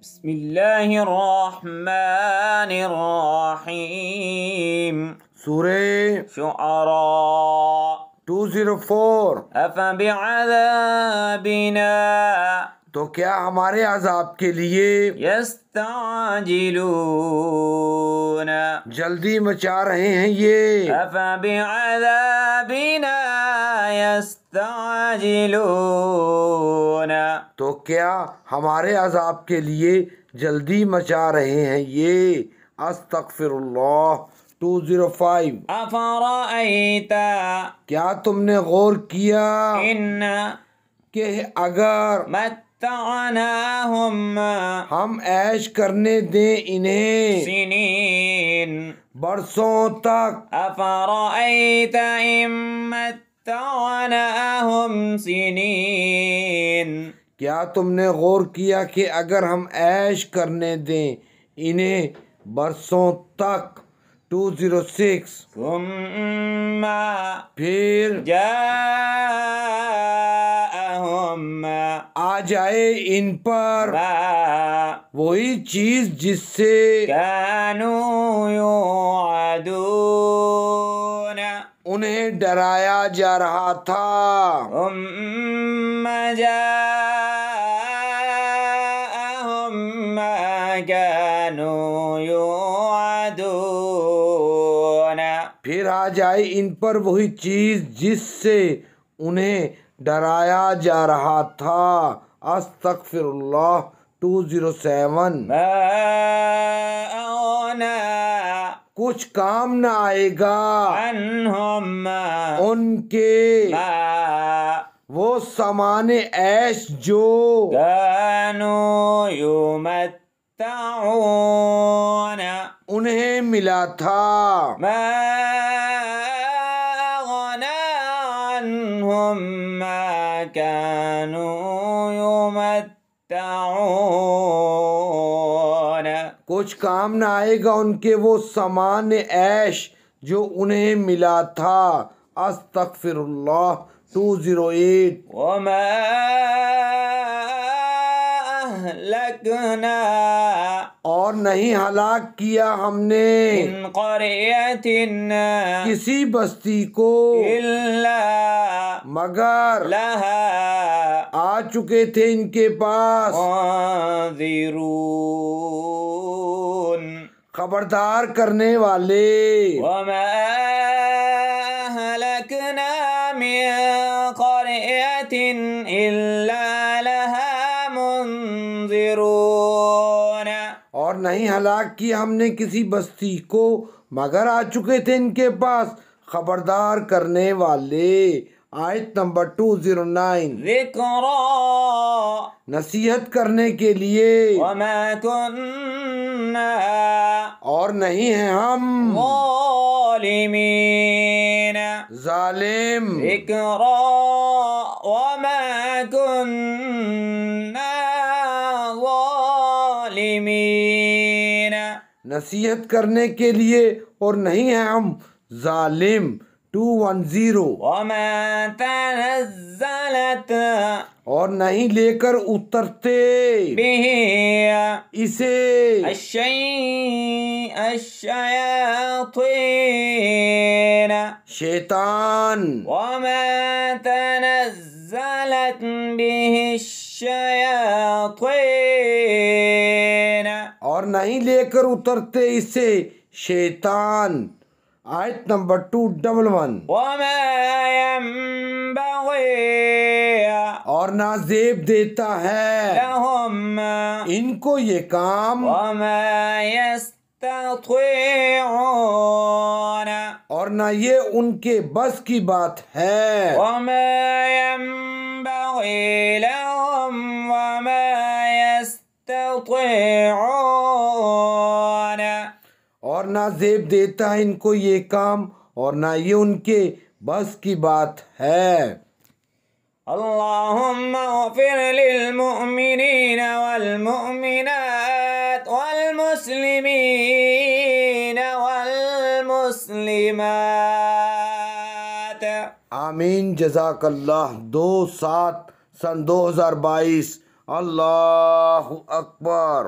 بسم الله الرحمن الرحيم سورة شعراء 204 أفبعذابنا تو کیا ہمارے عذاب کے لیے يستعجلون جلدی مچا رہے ہیں یہ افبعذابنا یستعجلون تو کیا ہمارے عذاب کے لیے جلدی مچا رہے ہیں یہ استغفر اللہ 205 زیرو کیا تم نے غور کیا ان کہ اگر مت ہم عیش کرنے دیں انہیں سنین برسوں تک افرائیت امت کیا تم نے غور کیا کہ اگر ہم عیش کرنے دیں انہیں برسوں تک ٹو زیرو سکس پھر جا آ جائے ان پر وہی چیز جس سے کانو جانو انہیں ڈرایا جا رہا تھا پھر آ جائے ان پر وہی چیز جس سے انہیں ڈرایا جا رہا تھا استغفر اللہ ٹو زیرو سیون کچھ کام نہ آئے گا ان کے وہ سامان ایش جو کانو یوم انہیں ملا تھا ما کیوں یوم کچھ کام نہ آئے گا ان کے وہ سامان عیش جو انہیں ملا تھا استغفر اللہ 208 وما اہلکنا اور نہیں ہلاک کیا ہم نے قریتنا کسی بستی کو مگر لہا آ چکے تھے ان کے پاس زیرو خبردار کرنے والے اور نہیں ہلاک کی ہم نے کسی بستی کو مگر آ چکے تھے ان کے پاس خبردار کرنے والے آیت نمبر ٹو زیرو نائن نصیحت کرنے کے لیے کن اور نہیں ہیں ہم ظالم وما کن نصیحت کرنے کے لیے اور نہیں ہے ہم ظالم 210 ون زیرو اور نہیں لے کر اترتے اسے اشیا شیطان وما تنزلت به الشیاطین اور نہیں لے کر اترتے اسے شیطان آیت نمبر ٹو ڈبل ون اور زیب دیتا ہے ان کو یہ کام امست تھو اور نہ یہ ان کے بس کی بات ہے وما باغیلاست اور نہ زیب دیتا ان کو یہ کام اور نہ یہ ان کے بس کی بات ہے اللهم اغفر للمؤمنين والمؤمنات والمسلمين والمسلمات آمین جزاک اللہ دو سات سن دو ہزار بائیس اللہ اکبر